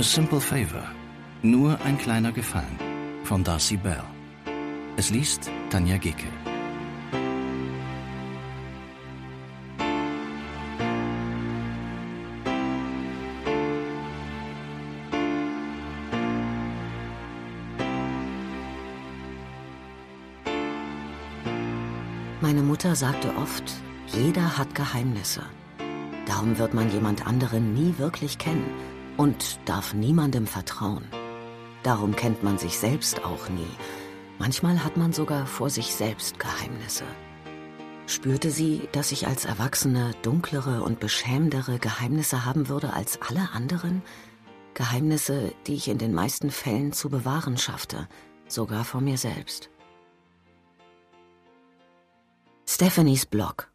A Simple Favor. Nur ein kleiner Gefallen. Von Darcy Bell. Es liest Tanja Geke. Meine Mutter sagte oft, jeder hat Geheimnisse. Darum wird man jemand anderen nie wirklich kennen und darf niemandem vertrauen. Darum kennt man sich selbst auch nie. Manchmal hat man sogar vor sich selbst Geheimnisse. Spürte sie, dass ich als Erwachsene dunklere und beschämendere Geheimnisse haben würde als alle anderen? Geheimnisse, die ich in den meisten Fällen zu bewahren schaffte, sogar vor mir selbst. Stephanies Blog.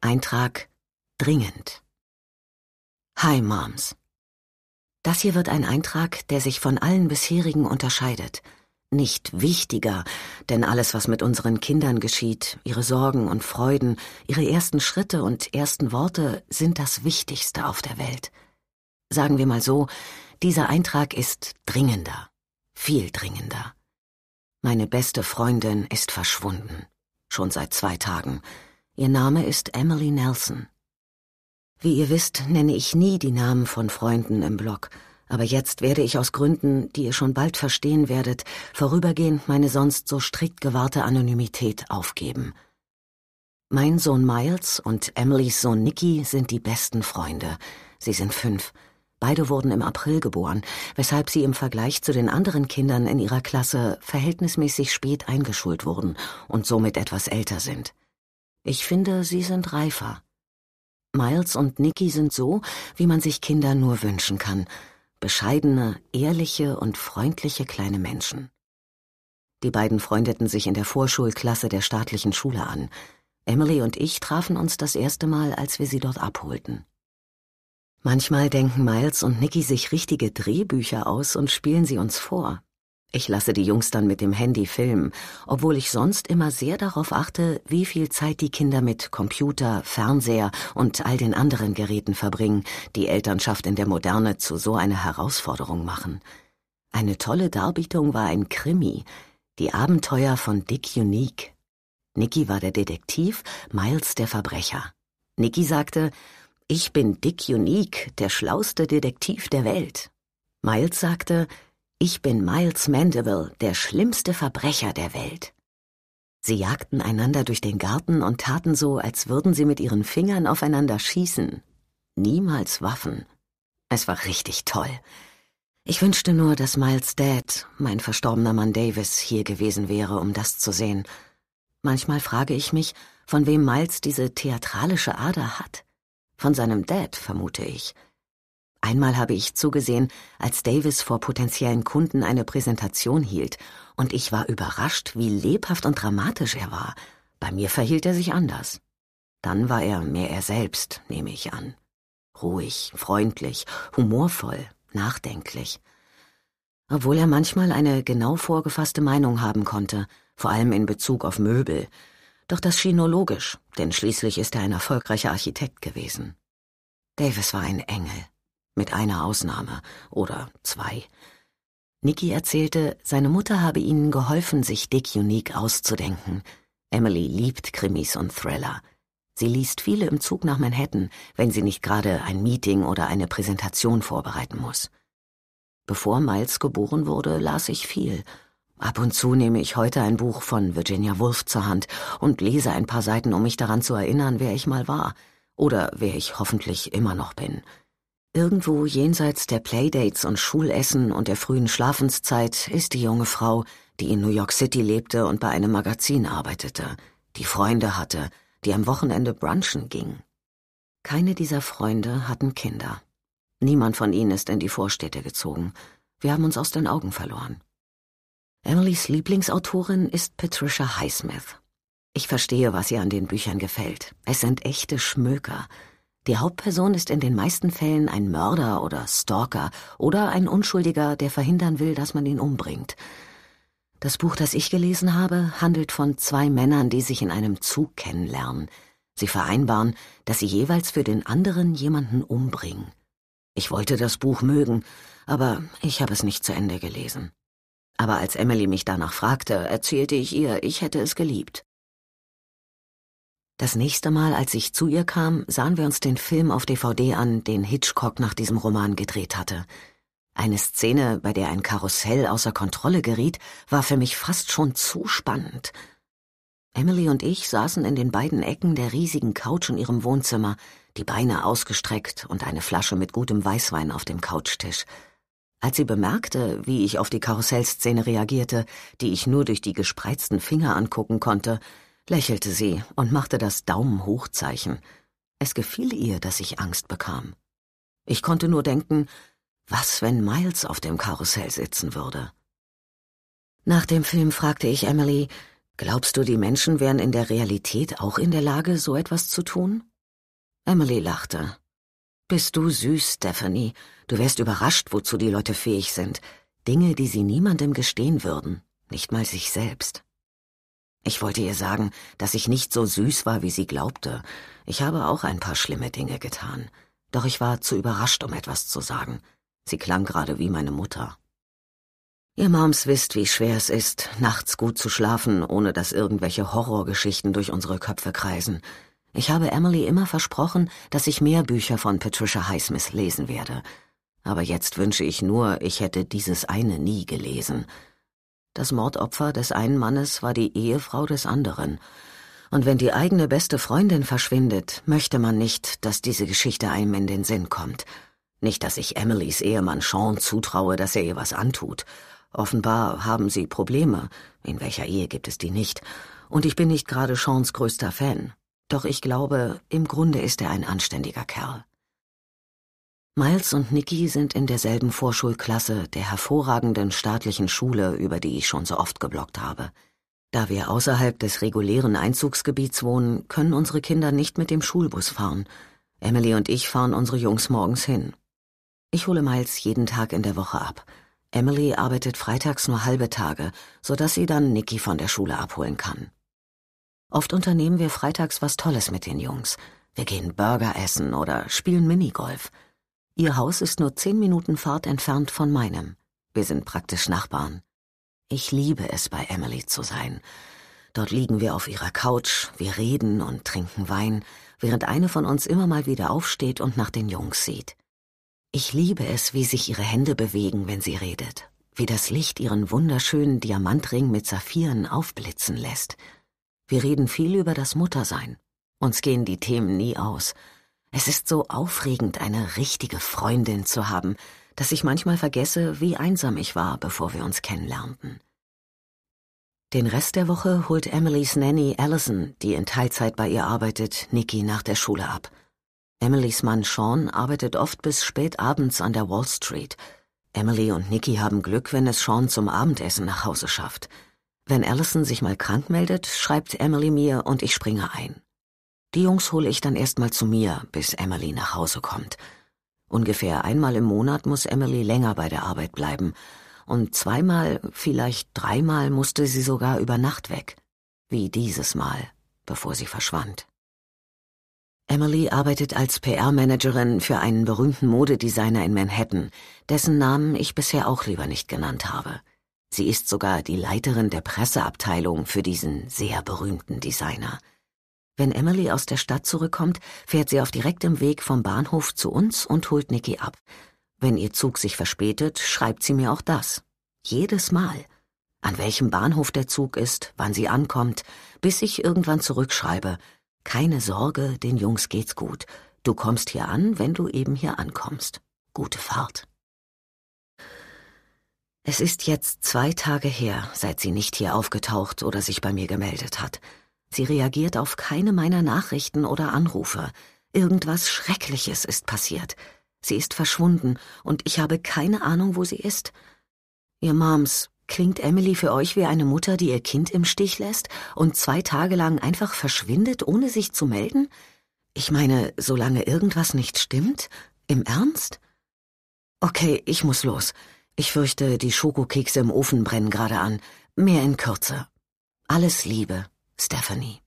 Eintrag dringend. Hi Moms. Das hier wird ein Eintrag, der sich von allen bisherigen unterscheidet. Nicht wichtiger, denn alles, was mit unseren Kindern geschieht, ihre Sorgen und Freuden, ihre ersten Schritte und ersten Worte sind das Wichtigste auf der Welt. Sagen wir mal so, dieser Eintrag ist dringender, viel dringender. Meine beste Freundin ist verschwunden, schon seit zwei Tagen. Ihr Name ist Emily Nelson. Wie ihr wisst, nenne ich nie die Namen von Freunden im Blog, aber jetzt werde ich aus Gründen, die ihr schon bald verstehen werdet, vorübergehend meine sonst so strikt gewahrte Anonymität aufgeben. Mein Sohn Miles und Emilys Sohn Nicky sind die besten Freunde. Sie sind fünf. Beide wurden im April geboren, weshalb sie im Vergleich zu den anderen Kindern in ihrer Klasse verhältnismäßig spät eingeschult wurden und somit etwas älter sind. Ich finde, sie sind reifer. Miles und Nikki sind so, wie man sich Kinder nur wünschen kann. Bescheidene, ehrliche und freundliche kleine Menschen. Die beiden freundeten sich in der Vorschulklasse der staatlichen Schule an. Emily und ich trafen uns das erste Mal, als wir sie dort abholten. Manchmal denken Miles und Nikki sich richtige Drehbücher aus und spielen sie uns vor. Ich lasse die Jungs dann mit dem Handy filmen, obwohl ich sonst immer sehr darauf achte, wie viel Zeit die Kinder mit Computer, Fernseher und all den anderen Geräten verbringen, die Elternschaft in der Moderne zu so einer Herausforderung machen. Eine tolle Darbietung war ein Krimi, die Abenteuer von Dick Unique. Nicky war der Detektiv, Miles der Verbrecher. Nicky sagte, ich bin Dick Unique, der schlauste Detektiv der Welt. Miles sagte, ich bin Miles Mandeville, der schlimmste Verbrecher der Welt. Sie jagten einander durch den Garten und taten so, als würden sie mit ihren Fingern aufeinander schießen. Niemals Waffen. Es war richtig toll. Ich wünschte nur, dass Miles Dad, mein verstorbener Mann Davis, hier gewesen wäre, um das zu sehen. Manchmal frage ich mich, von wem Miles diese theatralische Ader hat. Von seinem Dad, vermute ich. Einmal habe ich zugesehen, als Davis vor potenziellen Kunden eine Präsentation hielt, und ich war überrascht, wie lebhaft und dramatisch er war. Bei mir verhielt er sich anders. Dann war er mehr er selbst, nehme ich an. Ruhig, freundlich, humorvoll, nachdenklich. Obwohl er manchmal eine genau vorgefasste Meinung haben konnte, vor allem in Bezug auf Möbel. Doch das schien nur logisch, denn schließlich ist er ein erfolgreicher Architekt gewesen. Davis war ein Engel mit einer Ausnahme oder zwei. Nicky erzählte, seine Mutter habe ihnen geholfen, sich Dick Unique auszudenken. Emily liebt Krimis und Thriller. Sie liest viele im Zug nach Manhattan, wenn sie nicht gerade ein Meeting oder eine Präsentation vorbereiten muss. Bevor Miles geboren wurde, las ich viel. Ab und zu nehme ich heute ein Buch von Virginia Woolf zur Hand und lese ein paar Seiten, um mich daran zu erinnern, wer ich mal war oder wer ich hoffentlich immer noch bin. Irgendwo jenseits der Playdates und Schulessen und der frühen Schlafenszeit ist die junge Frau, die in New York City lebte und bei einem Magazin arbeitete, die Freunde hatte, die am Wochenende brunchen ging. Keine dieser Freunde hatten Kinder. Niemand von ihnen ist in die Vorstädte gezogen. Wir haben uns aus den Augen verloren. Emilys Lieblingsautorin ist Patricia Highsmith. Ich verstehe, was ihr an den Büchern gefällt. Es sind echte Schmöker, die Hauptperson ist in den meisten Fällen ein Mörder oder Stalker oder ein Unschuldiger, der verhindern will, dass man ihn umbringt. Das Buch, das ich gelesen habe, handelt von zwei Männern, die sich in einem Zug kennenlernen. Sie vereinbaren, dass sie jeweils für den anderen jemanden umbringen. Ich wollte das Buch mögen, aber ich habe es nicht zu Ende gelesen. Aber als Emily mich danach fragte, erzählte ich ihr, ich hätte es geliebt. Das nächste Mal, als ich zu ihr kam, sahen wir uns den Film auf DVD an, den Hitchcock nach diesem Roman gedreht hatte. Eine Szene, bei der ein Karussell außer Kontrolle geriet, war für mich fast schon zu spannend. Emily und ich saßen in den beiden Ecken der riesigen Couch in ihrem Wohnzimmer, die Beine ausgestreckt und eine Flasche mit gutem Weißwein auf dem Couchtisch. Als sie bemerkte, wie ich auf die Karussellszene reagierte, die ich nur durch die gespreizten Finger angucken konnte, lächelte sie und machte das Daumenhochzeichen. Es gefiel ihr, dass ich Angst bekam. Ich konnte nur denken, was, wenn Miles auf dem Karussell sitzen würde? Nach dem Film fragte ich Emily, glaubst du, die Menschen wären in der Realität auch in der Lage, so etwas zu tun? Emily lachte. Bist du süß, Stephanie. Du wärst überrascht, wozu die Leute fähig sind. Dinge, die sie niemandem gestehen würden, nicht mal sich selbst. Ich wollte ihr sagen, dass ich nicht so süß war, wie sie glaubte. Ich habe auch ein paar schlimme Dinge getan. Doch ich war zu überrascht, um etwas zu sagen. Sie klang gerade wie meine Mutter. Ihr Moms wisst, wie schwer es ist, nachts gut zu schlafen, ohne dass irgendwelche Horrorgeschichten durch unsere Köpfe kreisen. Ich habe Emily immer versprochen, dass ich mehr Bücher von Patricia Highsmith lesen werde. Aber jetzt wünsche ich nur, ich hätte dieses eine nie gelesen. Das Mordopfer des einen Mannes war die Ehefrau des anderen. Und wenn die eigene beste Freundin verschwindet, möchte man nicht, dass diese Geschichte einem in den Sinn kommt. Nicht, dass ich Emilys Ehemann Sean zutraue, dass er ihr was antut. Offenbar haben sie Probleme. In welcher Ehe gibt es die nicht? Und ich bin nicht gerade Seans größter Fan. Doch ich glaube, im Grunde ist er ein anständiger Kerl. Miles und Nikki sind in derselben Vorschulklasse der hervorragenden staatlichen Schule, über die ich schon so oft geblockt habe. Da wir außerhalb des regulären Einzugsgebiets wohnen, können unsere Kinder nicht mit dem Schulbus fahren. Emily und ich fahren unsere Jungs morgens hin. Ich hole Miles jeden Tag in der Woche ab. Emily arbeitet freitags nur halbe Tage, so dass sie dann Nikki von der Schule abholen kann. Oft unternehmen wir freitags was Tolles mit den Jungs. Wir gehen Burger essen oder spielen Minigolf. Ihr Haus ist nur zehn Minuten Fahrt entfernt von meinem. Wir sind praktisch Nachbarn. Ich liebe es, bei Emily zu sein. Dort liegen wir auf ihrer Couch, wir reden und trinken Wein, während eine von uns immer mal wieder aufsteht und nach den Jungs sieht. Ich liebe es, wie sich ihre Hände bewegen, wenn sie redet, wie das Licht ihren wunderschönen Diamantring mit Saphiren aufblitzen lässt. Wir reden viel über das Muttersein. Uns gehen die Themen nie aus. Es ist so aufregend, eine richtige Freundin zu haben, dass ich manchmal vergesse, wie einsam ich war, bevor wir uns kennenlernten. Den Rest der Woche holt Emilys Nanny Allison, die in Teilzeit bei ihr arbeitet, Nikki nach der Schule ab. Emilys Mann Sean arbeitet oft bis spät abends an der Wall Street. Emily und Nikki haben Glück, wenn es Sean zum Abendessen nach Hause schafft. Wenn Allison sich mal krank meldet, schreibt Emily mir und ich springe ein. Die Jungs hole ich dann erstmal zu mir, bis Emily nach Hause kommt. Ungefähr einmal im Monat muss Emily länger bei der Arbeit bleiben, und zweimal, vielleicht dreimal musste sie sogar über Nacht weg, wie dieses Mal, bevor sie verschwand. Emily arbeitet als PR-Managerin für einen berühmten Modedesigner in Manhattan, dessen Namen ich bisher auch lieber nicht genannt habe. Sie ist sogar die Leiterin der Presseabteilung für diesen sehr berühmten Designer. Wenn Emily aus der Stadt zurückkommt, fährt sie auf direktem Weg vom Bahnhof zu uns und holt Nikki ab. Wenn ihr Zug sich verspätet, schreibt sie mir auch das. Jedes Mal. An welchem Bahnhof der Zug ist, wann sie ankommt, bis ich irgendwann zurückschreibe. Keine Sorge, den Jungs geht's gut. Du kommst hier an, wenn du eben hier ankommst. Gute Fahrt. Es ist jetzt zwei Tage her, seit sie nicht hier aufgetaucht oder sich bei mir gemeldet hat. Sie reagiert auf keine meiner Nachrichten oder Anrufe. Irgendwas Schreckliches ist passiert. Sie ist verschwunden und ich habe keine Ahnung, wo sie ist. Ihr Moms, klingt Emily für euch wie eine Mutter, die ihr Kind im Stich lässt und zwei Tage lang einfach verschwindet, ohne sich zu melden? Ich meine, solange irgendwas nicht stimmt? Im Ernst? Okay, ich muss los. Ich fürchte, die Schokokekse im Ofen brennen gerade an. Mehr in Kürze. Alles Liebe. Stephanie.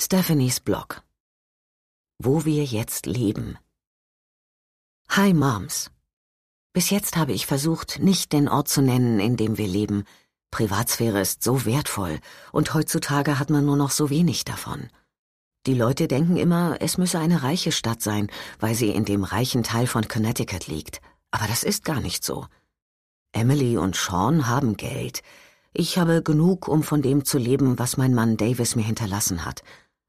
Stephanies Blog. Wo wir jetzt leben. Hi Moms. Bis jetzt habe ich versucht, nicht den Ort zu nennen, in dem wir leben. Privatsphäre ist so wertvoll, und heutzutage hat man nur noch so wenig davon. Die Leute denken immer, es müsse eine reiche Stadt sein, weil sie in dem reichen Teil von Connecticut liegt. Aber das ist gar nicht so. Emily und Sean haben Geld, ich habe genug, um von dem zu leben, was mein Mann Davis mir hinterlassen hat.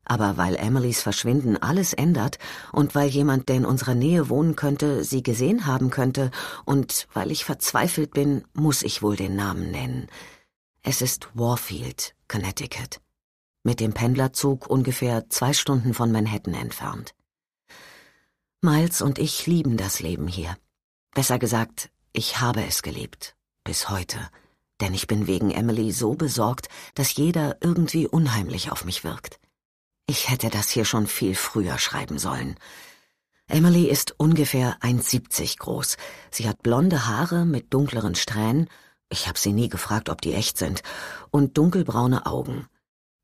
Aber weil Emilys Verschwinden alles ändert und weil jemand, der in unserer Nähe wohnen könnte, sie gesehen haben könnte und weil ich verzweifelt bin, muss ich wohl den Namen nennen. Es ist Warfield, Connecticut. Mit dem Pendlerzug ungefähr zwei Stunden von Manhattan entfernt. Miles und ich lieben das Leben hier. Besser gesagt, ich habe es gelebt. Bis heute denn ich bin wegen Emily so besorgt, dass jeder irgendwie unheimlich auf mich wirkt. Ich hätte das hier schon viel früher schreiben sollen. Emily ist ungefähr 1,70 groß. Sie hat blonde Haare mit dunkleren Strähnen, ich habe sie nie gefragt, ob die echt sind, und dunkelbraune Augen.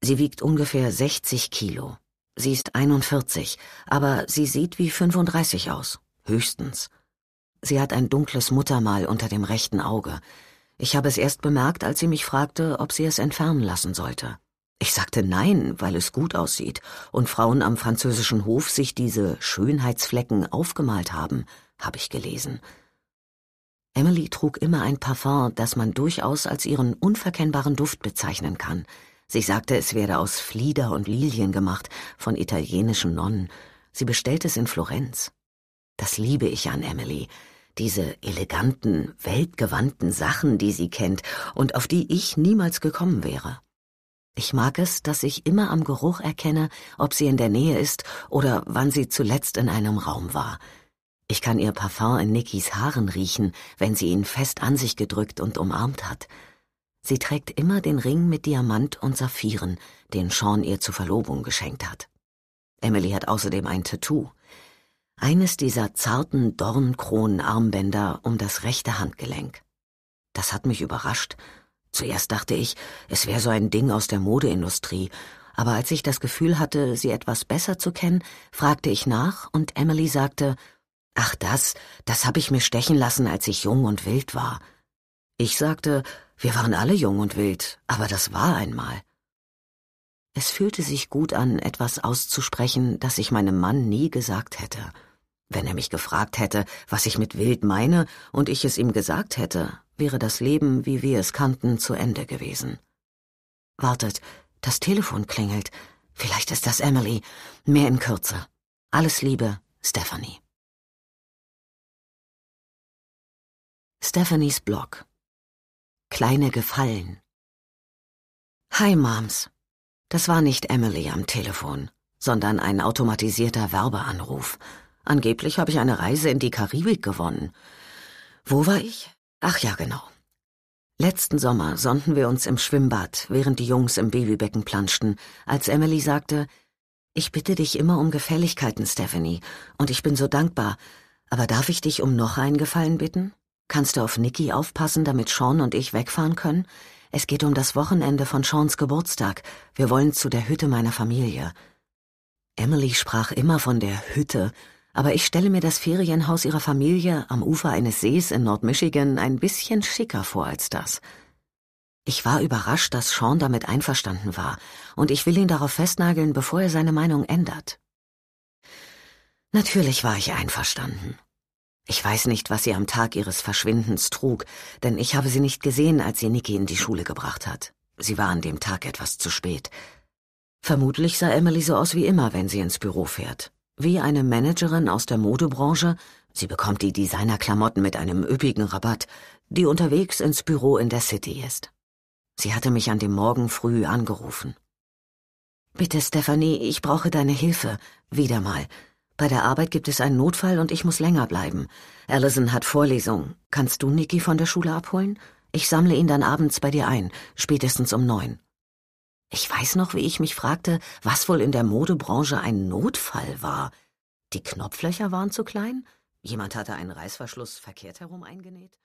Sie wiegt ungefähr 60 Kilo. Sie ist 41, aber sie sieht wie 35 aus, höchstens. Sie hat ein dunkles Muttermal unter dem rechten Auge. Ich habe es erst bemerkt, als sie mich fragte, ob sie es entfernen lassen sollte. Ich sagte nein, weil es gut aussieht und Frauen am französischen Hof sich diese Schönheitsflecken aufgemalt haben, habe ich gelesen. Emily trug immer ein Parfum, das man durchaus als ihren unverkennbaren Duft bezeichnen kann. Sie sagte, es werde aus Flieder und Lilien gemacht, von italienischen Nonnen. Sie bestellte es in Florenz. Das liebe ich an Emily. Diese eleganten, weltgewandten Sachen, die sie kennt und auf die ich niemals gekommen wäre. Ich mag es, dass ich immer am Geruch erkenne, ob sie in der Nähe ist oder wann sie zuletzt in einem Raum war. Ich kann ihr Parfum in Nickys Haaren riechen, wenn sie ihn fest an sich gedrückt und umarmt hat. Sie trägt immer den Ring mit Diamant und Saphiren, den Sean ihr zur Verlobung geschenkt hat. Emily hat außerdem ein Tattoo. Eines dieser zarten Dornkronenarmbänder um das rechte Handgelenk. Das hat mich überrascht. Zuerst dachte ich, es wäre so ein Ding aus der Modeindustrie, aber als ich das Gefühl hatte, sie etwas besser zu kennen, fragte ich nach und Emily sagte, Ach das, das habe ich mir stechen lassen, als ich jung und wild war. Ich sagte, wir waren alle jung und wild, aber das war einmal. Es fühlte sich gut an, etwas auszusprechen, das ich meinem Mann nie gesagt hätte. Wenn er mich gefragt hätte, was ich mit wild meine, und ich es ihm gesagt hätte, wäre das Leben, wie wir es kannten, zu Ende gewesen. Wartet, das Telefon klingelt. Vielleicht ist das Emily. Mehr in Kürze. Alles Liebe, Stephanie. Stephanies Blog. Kleine Gefallen. Hi, Moms. Das war nicht Emily am Telefon, sondern ein automatisierter Werbeanruf. Angeblich habe ich eine Reise in die Karibik gewonnen. Wo war ich? Ach ja, genau. Letzten Sommer sonnten wir uns im Schwimmbad, während die Jungs im Babybecken planschten, als Emily sagte, ich bitte dich immer um Gefälligkeiten, Stephanie, und ich bin so dankbar, aber darf ich dich um noch einen Gefallen bitten? Kannst du auf Nikki aufpassen, damit Sean und ich wegfahren können? Es geht um das Wochenende von Seans Geburtstag. Wir wollen zu der Hütte meiner Familie. Emily sprach immer von der Hütte, aber ich stelle mir das Ferienhaus ihrer Familie am Ufer eines Sees in Nordmichigan ein bisschen schicker vor als das. Ich war überrascht, dass Sean damit einverstanden war, und ich will ihn darauf festnageln, bevor er seine Meinung ändert. Natürlich war ich einverstanden. Ich weiß nicht, was sie am Tag ihres Verschwindens trug, denn ich habe sie nicht gesehen, als sie Nikki in die Schule gebracht hat. Sie war an dem Tag etwas zu spät. Vermutlich sah Emily so aus wie immer, wenn sie ins Büro fährt. Wie eine Managerin aus der Modebranche, sie bekommt die Designerklamotten mit einem üppigen Rabatt, die unterwegs ins Büro in der City ist. Sie hatte mich an dem Morgen früh angerufen. Bitte, Stephanie, ich brauche deine Hilfe. Wieder mal. Bei der Arbeit gibt es einen Notfall und ich muss länger bleiben. Allison hat Vorlesung. Kannst du Niki von der Schule abholen? Ich sammle ihn dann abends bei dir ein, spätestens um neun. Ich weiß noch, wie ich mich fragte, was wohl in der Modebranche ein Notfall war. Die Knopflöcher waren zu klein, jemand hatte einen Reißverschluss verkehrt herum eingenäht.